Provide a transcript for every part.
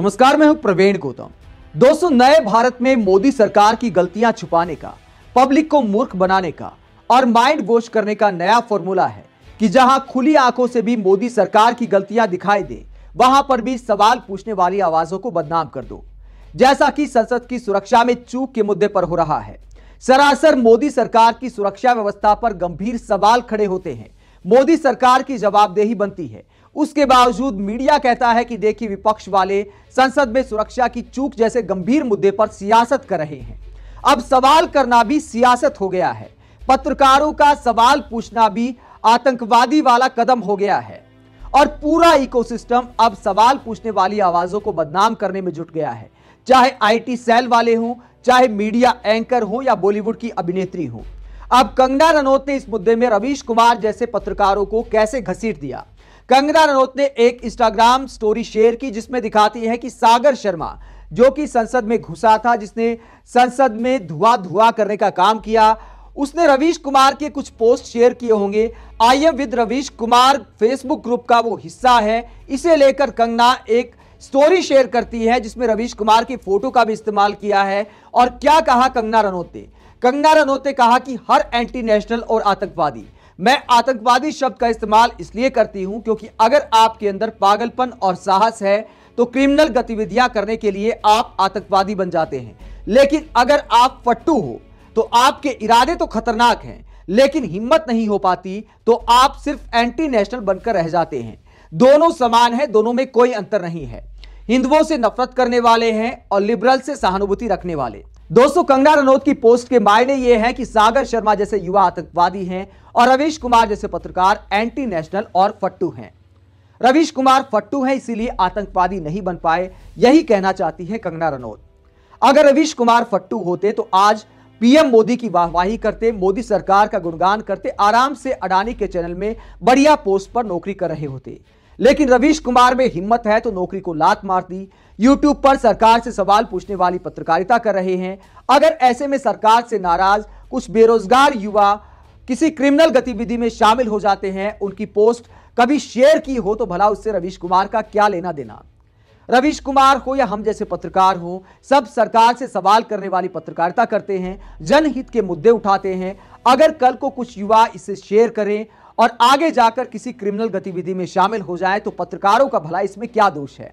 नमस्कार मैं हूं प्रवीण गौतम दोस्तों नए भारत में मोदी सरकार की गलतियां छुपाने का पब्लिक को मूर्ख बनाने का और माइंड वॉश करने का नया फॉर्मूला है कि जहां खुली आंखों से भी मोदी सरकार की गलतियां दिखाई दे वहां पर भी सवाल पूछने वाली आवाजों को बदनाम कर दो जैसा कि संसद की सुरक्षा में चूक के मुद्दे पर हो रहा है सरासर मोदी सरकार की सुरक्षा व्यवस्था पर गंभीर सवाल खड़े होते हैं मोदी सरकार की जवाबदेही बनती है उसके बावजूद मीडिया कहता है कि देखिए विपक्ष वाले संसद में सुरक्षा की चूक जैसे गंभीर मुद्दे पर सियासत कर रहे हैं अब सवाल करना भी सियासत हो गया है पत्रकारों का सवाल पूछना भी आतंकवादी वाला कदम हो गया है और पूरा इकोसिस्टम अब सवाल पूछने वाली आवाजों को बदनाम करने में जुट गया है चाहे आईटी सेल वाले हों चाहे मीडिया एंकर हो या बॉलीवुड की अभिनेत्री हो अब कंगना रनौत ने इस मुद्दे में रवीश कुमार जैसे पत्रकारों को कैसे घसीट दिया कंगना रनौत ने एक इंस्टाग्राम स्टोरी शेयर की जिसमें दिखाती है कि सागर शर्मा जो कि संसद में घुसा था जिसने संसद में धुआ धुआ करने का काम किया उसने रवीश कुमार के कुछ पोस्ट शेयर किए होंगे I am with Ravish Kumar Facebook group का वो हिस्सा है इसे लेकर कंगना एक स्टोरी शेयर करती है जिसमें रवीश कुमार की फोटो का भी इस्तेमाल किया है और क्या कहा कंगना रनौत ने कंगना रनौत ने कहा कि हर एंटी नेशनल और आतंकवादी मैं आतंकवादी शब्द का इस्तेमाल इसलिए करती हूं क्योंकि अगर आपके अंदर पागलपन और साहस है तो क्रिमिनल गतिविधियां करने के लिए आप आतंकवादी बन जाते हैं लेकिन अगर आप फट्टू हो तो आपके इरादे तो खतरनाक हैं लेकिन हिम्मत नहीं हो पाती तो आप सिर्फ एंटी नेशनल बनकर रह जाते हैं दोनों समान है दोनों में कोई अंतर नहीं है हिंदुओं से नफरत करने वाले हैं और लिबरल से सहानुभूति रखने वाले दोस्तों कंगना रनौत की पोस्ट के मायने ये हैं कि सागर शर्मा जैसे युवा आतंकवादी हैं और रवीश कुमार जैसे पत्रकार एंटी नेशनल और फट्टू हैं रवीश कुमार फट्टू हैं इसीलिए आतंकवादी नहीं बन पाए यही कहना चाहती है कंगना रनौत अगर रवीश कुमार फट्टू होते तो आज पीएम मोदी की वाहवाही करते मोदी सरकार का गुणगान करते आराम से अडानी के चैनल में बढ़िया पोस्ट पर नौकरी कर रहे होते लेकिन रवीश कुमार में हिम्मत है तो नौकरी को लात मार दी यूट्यूब पर सरकार से सवाल पूछने वाली पत्रकारिता कर रहे हैं अगर ऐसे में सरकार से नाराज कुछ बेरोजगार युवा किसी क्रिमिनल गतिविधि में शामिल हो जाते हैं उनकी पोस्ट कभी शेयर की हो तो भला उससे रवीश कुमार का क्या लेना देना रवीश कुमार हो या हम जैसे पत्रकार हो सब सरकार से सवाल करने वाली पत्रकारिता करते हैं जनहित के मुद्दे उठाते हैं अगर कल को कुछ युवा इसे शेयर करें और आगे जाकर किसी क्रिमिनल गतिविधि में शामिल हो जाए तो पत्रकारों का भला इसमें क्या दोष है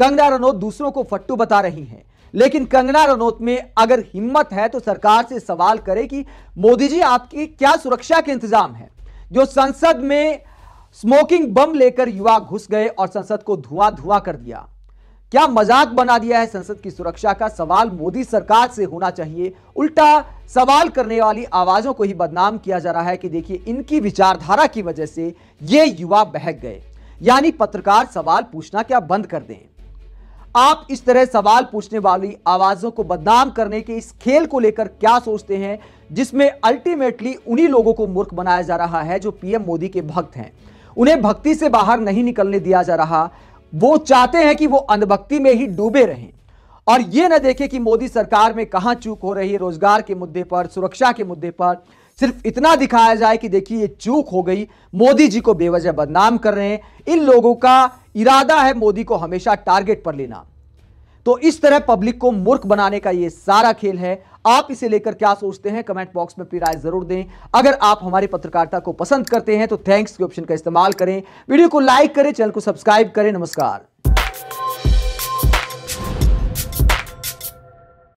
कंगना रनौत दूसरों को फट्टू बता रही हैं लेकिन कंगना रनौत में अगर हिम्मत है तो सरकार से सवाल करे कि मोदी जी आपकी क्या सुरक्षा के इंतजाम है जो संसद में स्मोकिंग बम लेकर युवा घुस गए और संसद को धुआं धुआं कर दिया क्या मजाक बना दिया है संसद की सुरक्षा का सवाल मोदी सरकार से होना चाहिए उल्टा सवाल करने वाली आवाजों को ही बदनाम किया जा रहा है कि देखिए इनकी विचारधारा की वजह से ये युवा बहक गए यानी पत्रकार सवाल पूछना क्या बंद कर दें आप इस तरह सवाल पूछने वाली आवाज़ों को बदनाम करने के इस खेल को लेकर क्या सोचते हैं जिसमें अल्टीमेटली उन्हीं लोगों को मूर्ख बनाया जा रहा है जो पीएम मोदी के भक्त हैं उन्हें भक्ति से बाहर नहीं निकलने दिया जा रहा वो चाहते हैं कि वो अंधभक्ति में ही डूबे रहें और ये न देखें कि मोदी सरकार में कहाँ चूक हो रही है रोजगार के मुद्दे पर सुरक्षा के मुद्दे पर सिर्फ इतना दिखाया जाए कि देखिए ये चूक हो गई मोदी जी को बेवजह बदनाम कर रहे हैं इन लोगों का इरादा है मोदी को हमेशा टारगेट पर लेना तो इस तरह पब्लिक को मूर्ख बनाने का ये सारा खेल है आप इसे लेकर क्या सोचते हैं कमेंट बॉक्स में अपनी राय जरूर दें अगर आप हमारी पत्रकारिता को पसंद करते हैं तो थैंक्स के ऑप्शन का इस्तेमाल करें वीडियो को लाइक करें चैनल को सब्सक्राइब करें नमस्कार